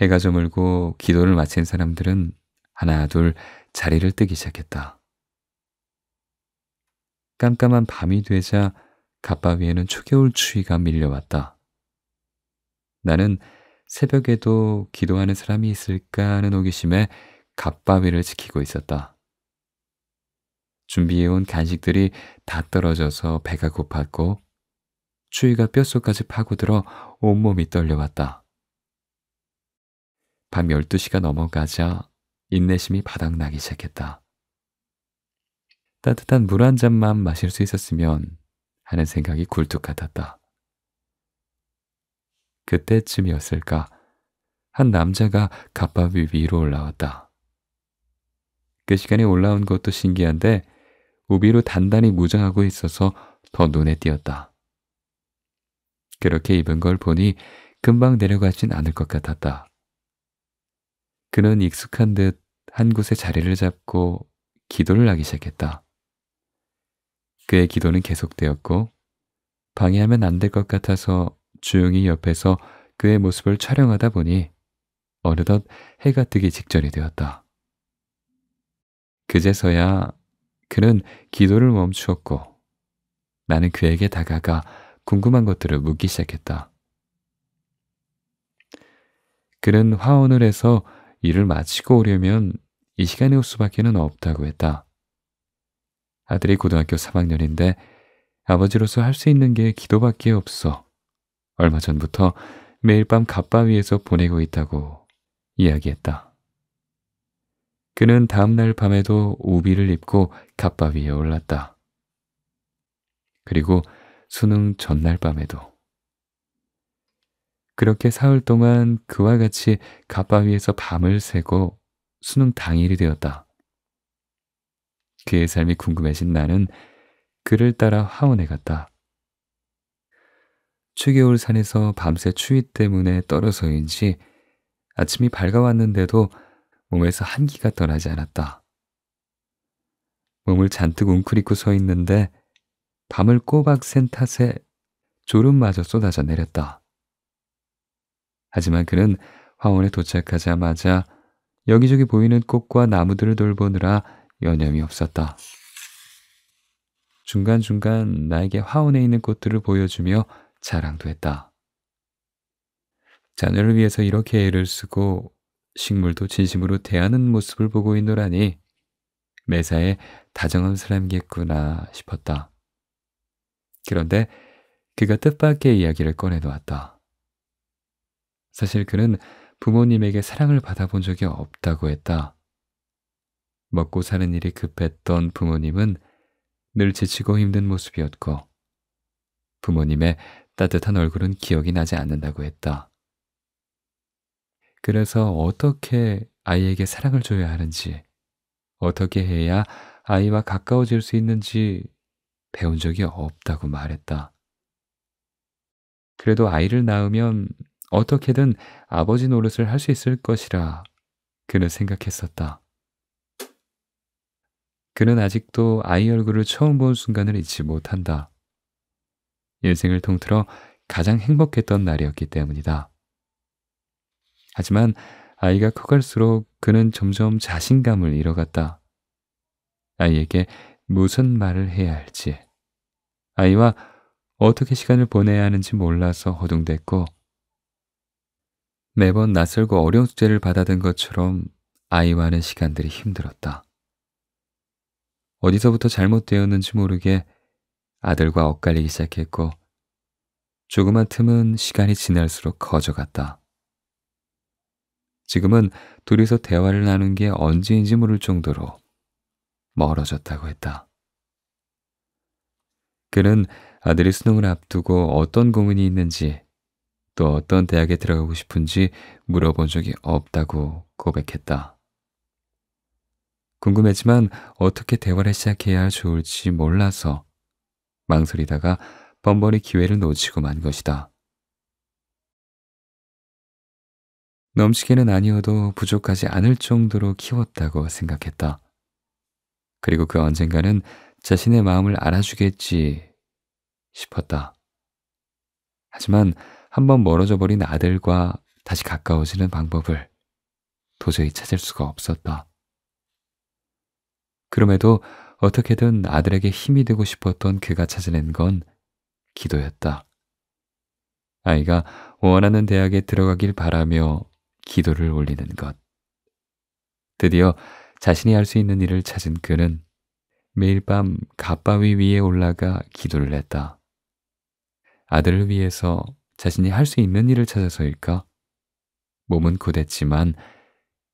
해가 저물고 기도를 마친 사람들은 하나 둘 자리를 뜨기 시작했다. 깜깜한 밤이 되자 갓바위에는 초겨울 추위가 밀려왔다. 나는 새벽에도 기도하는 사람이 있을까 하는 호기심에 갓바위를 지키고 있었다. 준비해온 간식들이 다 떨어져서 배가 고팠고 추위가 뼛속까지 파고들어 온몸이 떨려왔다. 밤 12시가 넘어가자 인내심이 바닥나기 시작했다. 따뜻한 물 한 잔만 마실 수 있었으면 하는 생각이 굴뚝 같았다. 그때쯤이었을까 한 남자가 갑바위 위로 올라왔다. 그 시간에 올라온 것도 신기한데 우비로 단단히 무장하고 있어서 더 눈에 띄었다. 그렇게 입은 걸 보니 금방 내려가진 않을 것 같았다. 그는 익숙한 듯 한 곳에 자리를 잡고 기도를 하기 시작했다. 그의 기도는 계속되었고 방해하면 안 될 것 같아서 조용히 옆에서 그의 모습을 촬영하다 보니 어느덧 해가 뜨기 직전이 되었다. 그제서야 그는 기도를 멈추었고 나는 그에게 다가가 궁금한 것들을 묻기 시작했다. 그는 화원을 해서 일을 마치고 오려면 이 시간에 올 수밖에는 없다고 했다. 아들이 고등학교 3학년인데 아버지로서 할 수 있는 게 기도밖에 없어. 얼마 전부터 매일 밤갓바위에서 보내고 있다고 이야기했다. 그는 다음날 밤에도 우비를 입고 갓바위에 올랐다. 그리고 수능 전날 밤에도 그렇게 사흘 동안 그와 같이 갓바위에서 밤을 새고 수능 당일이 되었다. 그의 삶이 궁금해진 나는 그를 따라 하원에 갔다. 최개울 산에서 밤새 추위 때문에 떨어서인지 아침이 밝아왔는데도 몸에서 한기가 떠나지 않았다. 몸을 잔뜩 웅크리고 서 있는데 밤을 꼬박 센 탓에 졸음마저 쏟아져 내렸다. 하지만 그는 화원에 도착하자마자 여기저기 보이는 꽃과 나무들을 돌보느라 여념이 없었다. 중간중간 나에게 화원에 있는 꽃들을 보여주며 자랑도 했다. 자녀를 위해서 이렇게 애를 쓰고 식물도 진심으로 대하는 모습을 보고 있노라니 매사에 다정한 사람이겠구나 싶었다. 그런데 그가 뜻밖의 이야기를 꺼내놓았다. 사실 그는 부모님에게 사랑을 받아본 적이 없다고 했다. 먹고 사는 일이 급했던 부모님은 늘 지치고 힘든 모습이었고 부모님의 따뜻한 얼굴은 기억이 나지 않는다고 했다. 그래서 어떻게 아이에게 사랑을 줘야 하는지, 어떻게 해야 아이와 가까워질 수 있는지 배운 적이 없다고 말했다. 그래도 아이를 낳으면 어떻게든 아버지 노릇을 할 수 있을 것이라 그는 생각했었다. 그는 아직도 아이 얼굴을 처음 본 순간을 잊지 못한다. 인생을 통틀어 가장 행복했던 날이었기 때문이다. 하지만 아이가 커갈수록 그는 점점 자신감을 잃어갔다. 아이에게 무슨 말을 해야 할지, 아이와 어떻게 시간을 보내야 하는지 몰라서 허둥댔고, 매번 낯설고 어려운 숙제를 받아든 것처럼 아이와는 시간들이 힘들었다. 어디서부터 잘못되었는지 모르게 아들과 엇갈리기 시작했고 조그만 틈은 시간이 지날수록 커져갔다. 지금은 둘이서 대화를 나눈 게 언제인지 모를 정도로 멀어졌다고 했다. 그는 아들이 수능을 앞두고 어떤 고민이 있는지 또 어떤 대학에 들어가고 싶은지 물어본 적이 없다고 고백했다. 궁금했지만 어떻게 대화를 시작해야 좋을지 몰라서 망설이다가 번번이 기회를 놓치고 만 것이다. 넘치게는 아니어도 부족하지 않을 정도로 키웠다고 생각했다. 그리고 그 언젠가는 자신의 마음을 알아주겠지 싶었다. 하지만 한번 멀어져 버린 아들과 다시 가까워지는 방법을 도저히 찾을 수가 없었다. 그럼에도 어떻게든 아들에게 힘이 되고 싶었던 그가 찾아낸 건 기도였다. 아이가 원하는 대학에 들어가길 바라며 기도를 올리는 것. 드디어 자신이 할 수 있는 일을 찾은 그는 매일 밤 갓바위 위에 올라가 기도를 했다. 아들을 위해서 자신이 할 수 있는 일을 찾아서일까? 몸은 고됐지만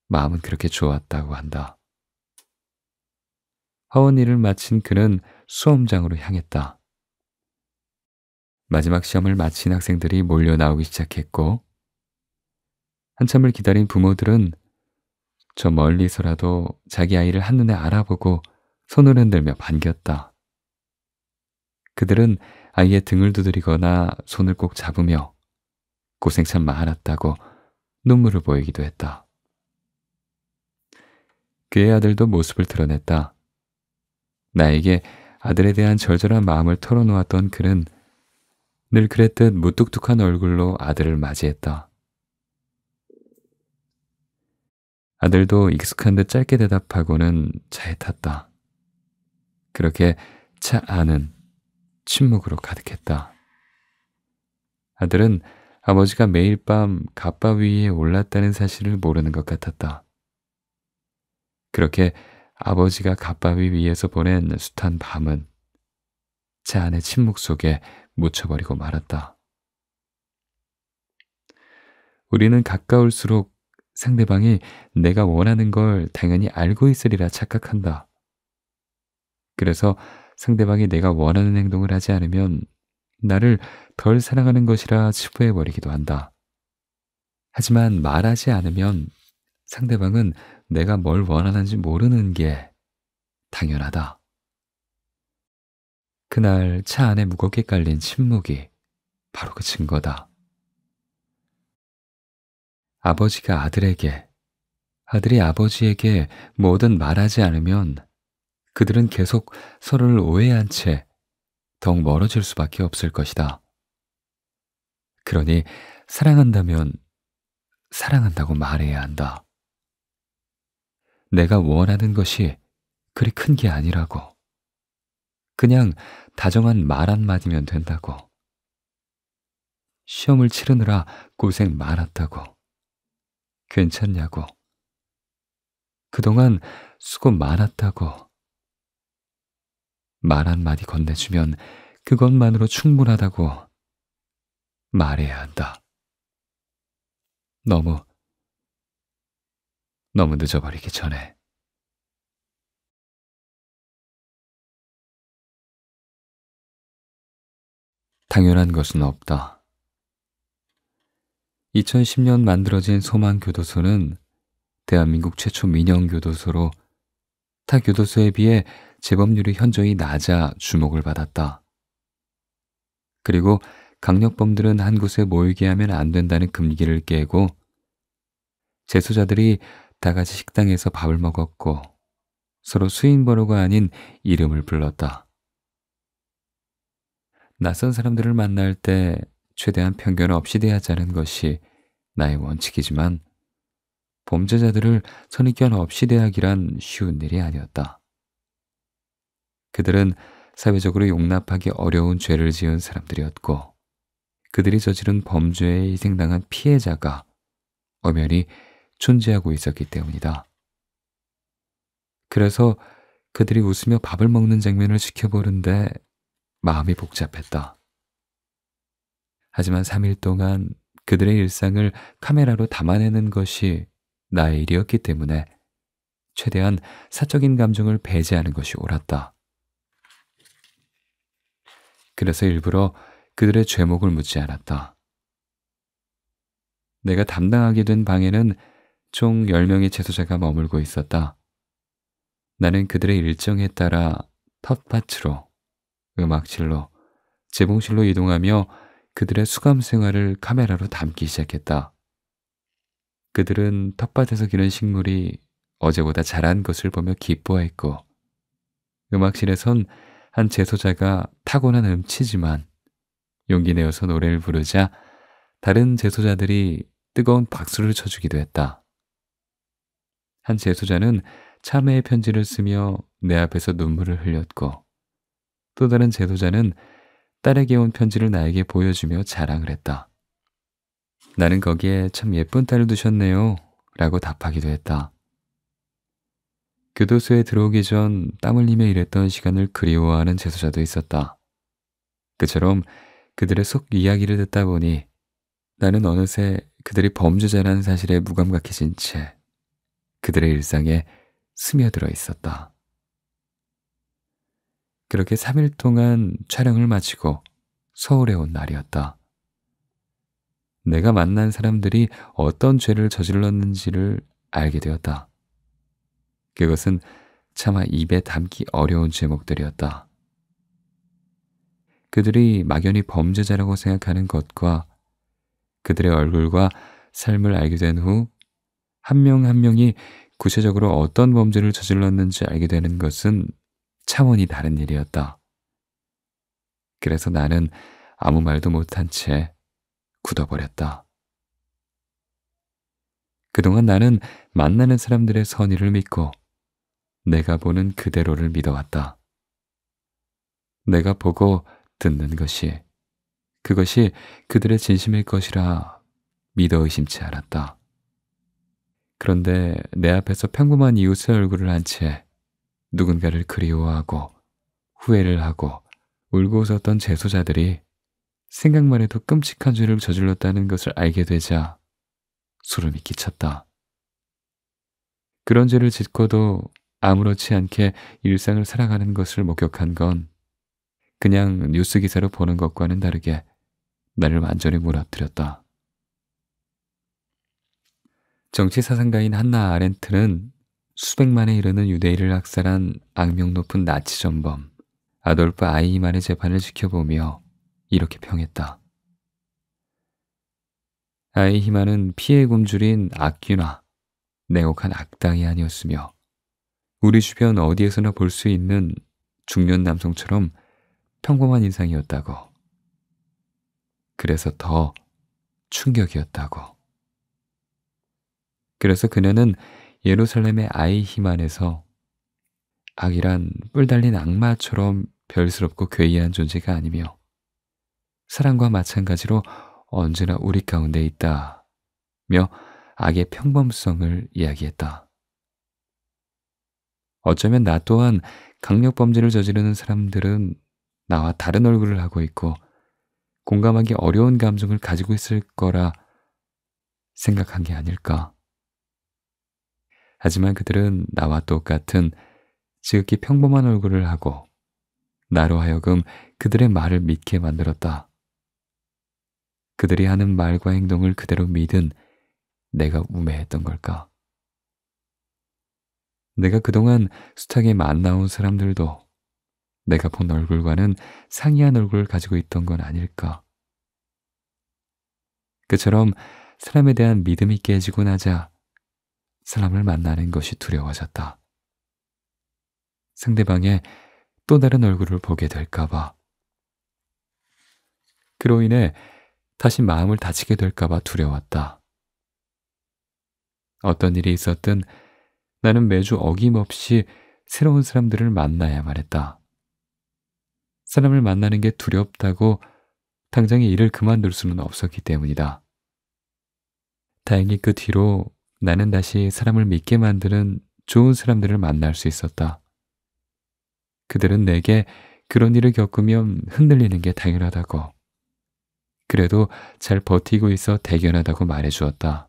마음은 그렇게 좋았다고 한다. 하원 일을 마친 그는 수험장으로 향했다. 마지막 시험을 마친 학생들이 몰려 나오기 시작했고 한참을 기다린 부모들은 저 멀리서라도 자기 아이를 한눈에 알아보고 손을 흔들며 반겼다. 그들은 아이의 등을 두드리거나 손을 꼭 잡으며 고생 참 많았다고 눈물을 보이기도 했다. 그의 아들도 모습을 드러냈다. 나에게 아들에 대한 절절한 마음을 털어놓았던 그는 늘 그랬듯 무뚝뚝한 얼굴로 아들을 맞이했다. 아들도 익숙한 듯 짧게 대답하고는 차에 탔다. 그렇게 차 안은 침묵으로 가득했다. 아들은 아버지가 매일 밤 갑바 위에 올랐다는 사실을 모르는 것 같았다. 그렇게 아버지가 갑바위 위에서 보낸 숱한 밤은 제 안의 침묵 속에 묻혀버리고 말았다. 우리는 가까울수록 상대방이 내가 원하는 걸 당연히 알고 있으리라 착각한다. 그래서 상대방이 내가 원하는 행동을 하지 않으면 나를 덜 사랑하는 것이라 치부해버리기도 한다. 하지만 말하지 않으면 상대방은 내가 뭘 원하는지 모르는 게 당연하다. 그날 차 안에 무겁게 깔린 침묵이 바로 그 증거다. 아버지가 아들에게, 아들이 아버지에게 뭐든 말하지 않으면 그들은 계속 서로를 오해한 채 더욱 멀어질 수밖에 없을 것이다. 그러니 사랑한다면 사랑한다고 말해야 한다. 내가 원하는 것이 그리 큰 게 아니라고. 그냥 다정한 말 한마디면 된다고. 시험을 치르느라 고생 많았다고. 괜찮냐고. 그동안 수고 많았다고. 말 한마디 건네주면 그것만으로 충분하다고 말해야 한다. 너무, 너무 늦어버리기 전에. 당연한 것은 없다. 2010년 만들어진 소망교도소는 대한민국 최초 민영교도소로 타 교도소에 비해 재범률이 현저히 낮아 주목을 받았다. 그리고 강력범들은 한 곳에 모이게 하면 안 된다는 금기를 깨고 재소자들이 다 같이 식당에서 밥을 먹었고 서로 수인번호가 아닌 이름을 불렀다. 낯선 사람들을 만날 때 최대한 편견 없이 대하자는 것이 나의 원칙이지만 범죄자들을 선입견 없이 대하기란 쉬운 일이 아니었다. 그들은 사회적으로 용납하기 어려운 죄를 지은 사람들이었고 그들이 저지른 범죄에 희생당한 피해자가 엄연히 존재하고 있었기 때문이다. 그래서 그들이 웃으며 밥을 먹는 장면을 지켜보는데 마음이 복잡했다. 하지만 3일 동안 그들의 일상을 카메라로 담아내는 것이 나의 일이었기 때문에 최대한 사적인 감정을 배제하는 것이 옳았다. 그래서 일부러 그들의 죄목을 묻지 않았다. 내가 담당하게 된 방에는 총 10명의 재소자가 머물고 있었다. 나는 그들의 일정에 따라 텃밭으로, 음악실로, 재봉실로 이동하며 그들의 수감 생활을 카메라로 담기 시작했다. 그들은 텃밭에서 기른 식물이 어제보다 자란 것을 보며 기뻐했고, 음악실에선 한 제소자가 타고난 음치지만 용기 내어서 노래를 부르자 다른 제소자들이 뜨거운 박수를 쳐주기도 했다. 한 제소자는 참회의 편지를 쓰며 내 앞에서 눈물을 흘렸고 또 다른 제도자는 딸에게 온 편지를 나에게 보여주며 자랑을 했다. 나는 거기에 참 예쁜 딸을 두셨네요 라고 답하기도 했다. 교도소에 들어오기 전 땀흘림에 일했던 시간을 그리워하는 재소자도 있었다. 그처럼 그들의 속 이야기를 듣다 보니 나는 어느새 그들이 범죄자라는 사실에 무감각해진 채 그들의 일상에 스며들어 있었다. 그렇게 3일 동안 촬영을 마치고 서울에 온 날이었다. 내가 만난 사람들이 어떤 죄를 저질렀는지를 알게 되었다. 그것은 차마 입에 담기 어려운 제목들이었다. 그들이 막연히 범죄자라고 생각하는 것과 그들의 얼굴과 삶을 알게 된 후 한 명한 한 명이 구체적으로 어떤 범죄를 저질렀는지 알게 되는 것은 차원이 다른 일이었다. 그래서 나는 아무 말도 못한 채 굳어버렸다. 그동안 나는 만나는 사람들의 선의를 믿고 내가 보는 그대로를 믿어왔다. 내가 보고 듣는 것이 그것이 그들의 진심일 것이라 믿어 의심치 않았다. 그런데 내 앞에서 평범한 이웃의 얼굴을 한 채 누군가를 그리워하고 후회를 하고 울고 웃었던 재소자들이 생각만 해도 끔찍한 죄를 저질렀다는 것을 알게 되자 소름이 끼쳤다. 그런 죄를 짓고도 아무렇지 않게 일상을 살아가는 것을 목격한 건 그냥 뉴스 기사로 보는 것과는 다르게 나를 완전히 무너뜨렸다. 정치 사상가인 한나 아렌트는 수백만에 이르는 유대인을 학살한 악명 높은 나치 전범 아돌프 아이히만의 재판을 지켜보며 이렇게 평했다. 아이히만은 피해 굶주린 악귀나 냉혹한 악당이 아니었으며 우리 주변 어디에서나 볼 수 있는 중년 남성처럼 평범한 인상이었다고. 그래서 더 충격이었다고. 그래서 그녀는 예루살렘의 아이힘 만에서 악이란 뿔 달린 악마처럼 별스럽고 괴이한 존재가 아니며 사랑과 마찬가지로 언제나 우리 가운데 있다며 악의 평범성을 이야기했다. 어쩌면 나 또한 강력범죄를 저지르는 사람들은 나와 다른 얼굴을 하고 있고 공감하기 어려운 감정을 가지고 있을 거라 생각한 게 아닐까. 하지만 그들은 나와 똑같은 지극히 평범한 얼굴을 하고 나로 하여금 그들의 말을 믿게 만들었다. 그들이 하는 말과 행동을 그대로 믿은 내가 우매했던 걸까? 내가 그동안 숱하게 만나온 사람들도 내가 본 얼굴과는 상이한 얼굴을 가지고 있던 건 아닐까. 그처럼 사람에 대한 믿음이 깨지고 나자 사람을 만나는 것이 두려워졌다. 상대방의 또 다른 얼굴을 보게 될까봐. 그로 인해 다시 마음을 다치게 될까봐 두려웠다. 어떤 일이 있었든 나는 매주 어김없이 새로운 사람들을 만나야말 했다. 사람을 만나는 게 두렵다고 당장에 일을 그만둘 수는 없었기 때문이다. 다행히 그 뒤로 나는 다시 사람을 믿게 만드는 좋은 사람들을 만날 수 있었다. 그들은 내게 그런 일을 겪으면 흔들리는 게 당연하다고. 그래도 잘 버티고 있어 대견하다고 말해 주었다.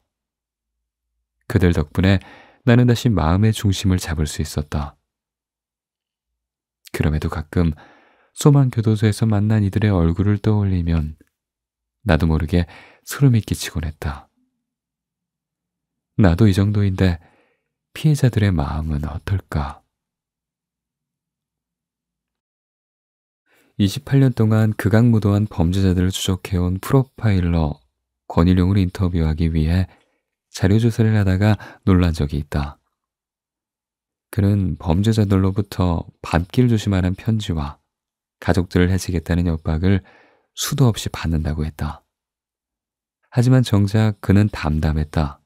그들 덕분에 나는 다시 마음의 중심을 잡을 수 있었다. 그럼에도 가끔 소망교도소에서 만난 이들의 얼굴을 떠올리면 나도 모르게 소름이 끼치곤 했다. 나도 이 정도인데 피해자들의 마음은 어떨까? 28년 동안 극악무도한 범죄자들을 추적해온 프로파일러 권일용을 인터뷰하기 위해 자료조사를 하다가 놀란 적이 있다. 그는 범죄자들로부터 밤길 조심하는 편지와 가족들을 해치겠다는 협박을 수도 없이 받는다고 했다. 하지만 정작 그는 담담했다.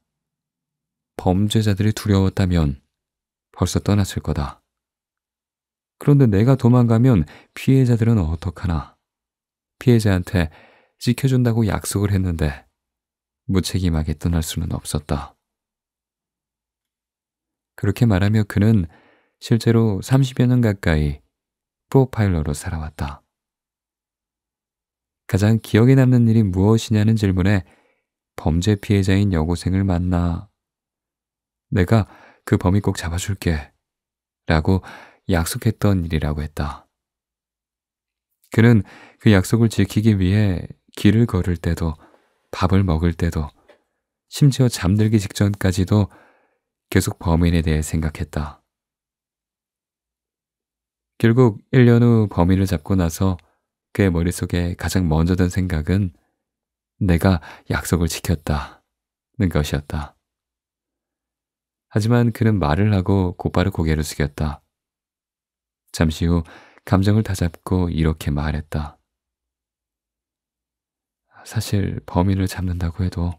범죄자들이 두려웠다면 벌써 떠났을 거다. 그런데 내가 도망가면 피해자들은 어떡하나. 피해자한테 지켜준다고 약속을 했는데 무책임하게 떠날 수는 없었다. 그렇게 말하며 그는 실제로 30여 년 가까이 프로파일러로 살아왔다. 가장 기억에 남는 일이 무엇이냐는 질문에 범죄 피해자인 여고생을 만나 내가 그 범위 꼭 잡아줄게 라고 약속했던 일이라고 했다. 그는 그 약속을 지키기 위해 길을 걸을 때도 밥을 먹을 때도 심지어 잠들기 직전까지도 계속 범인에 대해 생각했다. 결국 1년 후 범인을 잡고 나서 그의 머릿속에 가장 먼저 든 생각은 내가 약속을 지켰다는 것이었다. 하지만 그는 말을 하고 곧바로 고개를 숙였다. 잠시 후 감정을 다잡고 이렇게 말했다. 사실 범인을 잡는다고 해도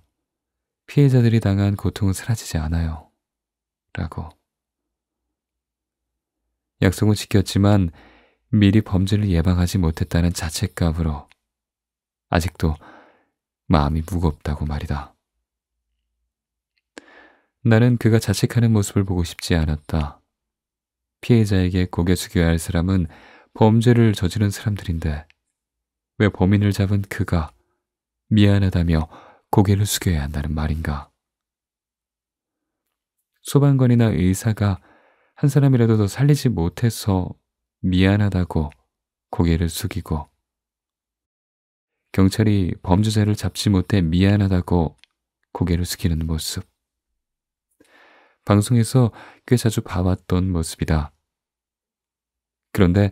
피해자들이 당한 고통은 사라지지 않아요. 라고. 약속은 지켰지만 미리 범죄를 예방하지 못했다는 자책감으로 아직도 마음이 무겁다고 말이다. 나는 그가 자책하는 모습을 보고 싶지 않았다. 피해자에게 고개 숙여야 할 사람은 범죄를 저지른 사람들인데 왜 범인을 잡은 그가 미안하다며 고개를 숙여야 한다는 말인가. 소방관이나 의사가 한 사람이라도 더 살리지 못해서 미안하다고 고개를 숙이고 경찰이 범죄자를 잡지 못해 미안하다고 고개를 숙이는 모습. 방송에서 꽤 자주 봐왔던 모습이다. 그런데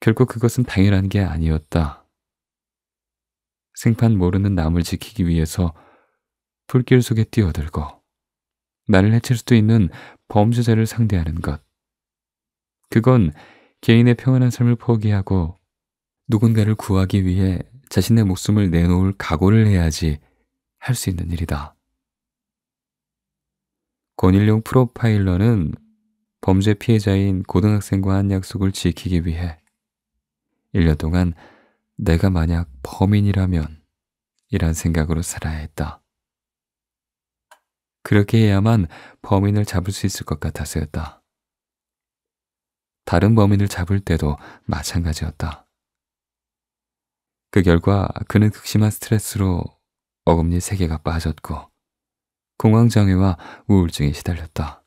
결국 그것은 당연한 게 아니었다. 생판 모르는 남을 지키기 위해서 풀길 속에 뛰어들고 나를 해칠 수도 있는 범죄자를 상대하는 것. 그건 개인의 평안한 삶을 포기하고 누군가를 구하기 위해 자신의 목숨을 내놓을 각오를 해야지 할 수 있는 일이다. 권일용 프로파일러는 범죄 피해자인 고등학생과 한 약속을 지키기 위해 1년 동안 내가 만약 범인이라면 이란 생각으로 살아야 했다. 그렇게 해야만 범인을 잡을 수 있을 것 같아서였다. 다른 범인을 잡을 때도 마찬가지였다. 그 결과 그는 극심한 스트레스로 어금니 세개가 빠졌고 공황장애와 우울증에 시달렸다.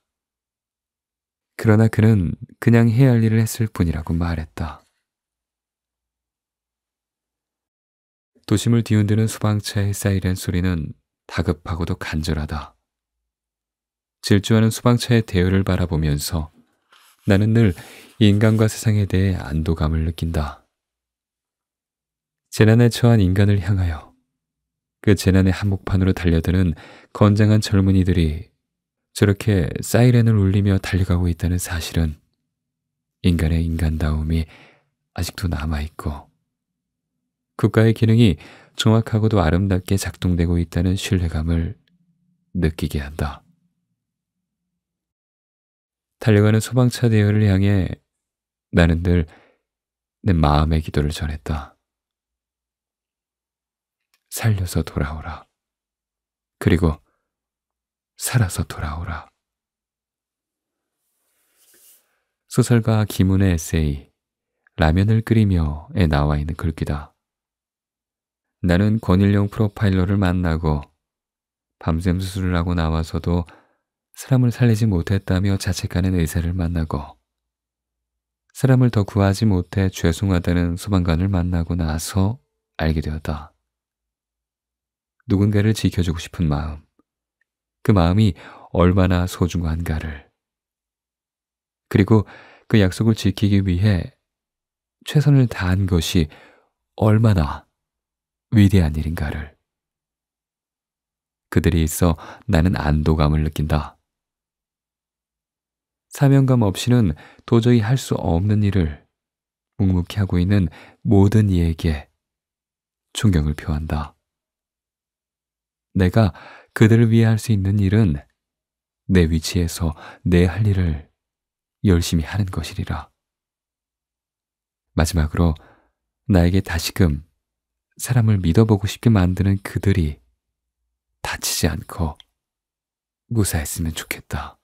그러나 그는 그냥 해야 할 일을 했을 뿐이라고 말했다. 도심을 뒤흔드는 수방차의 사이렌 소리는 다급하고도 간절하다. 질주하는 수방차의 대열을 바라보면서 나는 늘 인간과 세상에 대해 안도감을 느낀다. 재난에 처한 인간을 향하여 그 재난의 한복판으로 달려드는 건장한 젊은이들이 저렇게 사이렌을 울리며 달려가고 있다는 사실은 인간의 인간다움이 아직도 남아있고 국가의 기능이 정확하고도 아름답게 작동되고 있다는 신뢰감을 느끼게 한다. 달려가는 소방차 대열을 향해 나는 늘 내 마음의 기도를 전했다. 살려서 돌아오라. 그리고 살아서 돌아오라. 소설가 김훈의 에세이 라면을 끓이며에 나와 있는 글귀다. 나는 권일용 프로파일러를 만나고 밤샘 수술을 하고 나와서도 사람을 살리지 못했다며 자책하는 의사를 만나고 사람을 더 구하지 못해 죄송하다는 소방관을 만나고 나서 알게 되었다. 누군가를 지켜주고 싶은 마음. 그 마음이 얼마나 소중한가를. 그리고 그 약속을 지키기 위해 최선을 다한 것이 얼마나 위대한 일인가를. 그들이 있어 나는 안도감을 느낀다. 사명감 없이는 도저히 할 수 없는 일을 묵묵히 하고 있는 모든 이에게 존경을 표한다. 내가 그들을 위해 할 수 있는 일은 내 위치에서 내 할 일을 열심히 하는 것이리라. 마지막으로 나에게 다시금 사람을 믿어보고 싶게 만드는 그들이 다치지 않고 무사했으면 좋겠다.